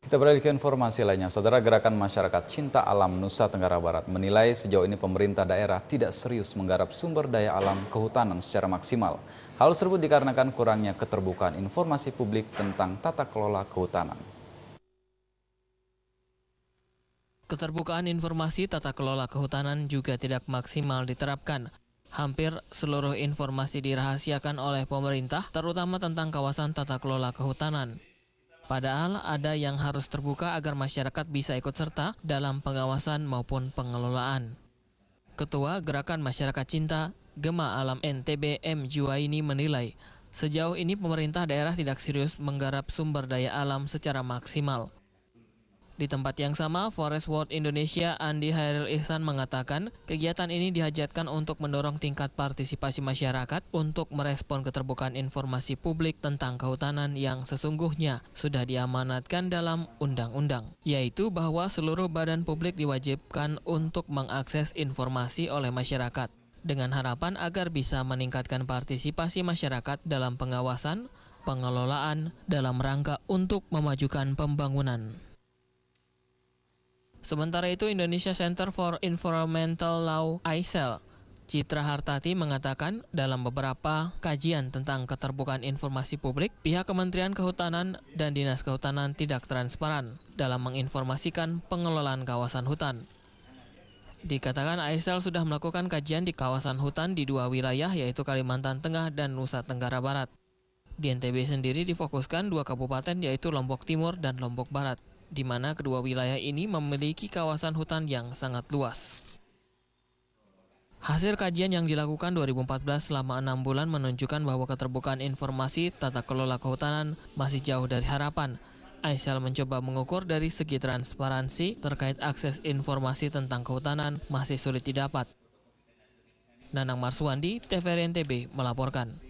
Kita beralih ke informasi lainnya. Saudara Gerakan Masyarakat Cinta Alam Nusa Tenggara Barat menilai sejauh ini pemerintah daerah tidak serius menggarap sumber daya alam kehutanan secara maksimal. Hal tersebut dikarenakan kurangnya keterbukaan informasi publik tentang tata kelola kehutanan. Keterbukaan informasi tata kelola kehutanan juga tidak maksimal diterapkan. Hampir seluruh informasi dirahasiakan oleh pemerintah, terutama tentang kawasan tata kelola kehutanan. Padahal ada yang harus terbuka agar masyarakat bisa ikut serta dalam pengawasan maupun pengelolaan. Ketua Gerakan Masyarakat Cinta, Gema Alam NTB M. ini menilai, sejauh ini pemerintah daerah tidak serius menggarap sumber daya alam secara maksimal. Di tempat yang sama, Forest World Indonesia Andi Hairil Ihsan mengatakan, kegiatan ini dihajatkan untuk mendorong tingkat partisipasi masyarakat untuk merespon keterbukaan informasi publik tentang kehutanan yang sesungguhnya sudah diamanatkan dalam undang-undang, yaitu bahwa seluruh badan publik diwajibkan untuk mengakses informasi oleh masyarakat dengan harapan agar bisa meningkatkan partisipasi masyarakat dalam pengawasan, pengelolaan dalam rangka untuk memajukan pembangunan. Sementara itu, Indonesia Center for Environmental Law (ICEL) Citra Hartati mengatakan dalam beberapa kajian tentang keterbukaan informasi publik, pihak Kementerian Kehutanan dan Dinas Kehutanan tidak transparan dalam menginformasikan pengelolaan kawasan hutan. Dikatakan ISL e sudah melakukan kajian di kawasan hutan di dua wilayah yaitu Kalimantan Tengah dan Nusa Tenggara Barat. Di NTB sendiri difokuskan dua kabupaten yaitu Lombok Timur dan Lombok Barat di mana kedua wilayah ini memiliki kawasan hutan yang sangat luas. Hasil kajian yang dilakukan 2014 selama enam bulan menunjukkan bahwa keterbukaan informasi tata kelola kehutanan masih jauh dari harapan. Aisyal mencoba mengukur dari segi transparansi terkait akses informasi tentang kehutanan masih sulit didapat. Nanang Marswandi, TVRI NTB, melaporkan.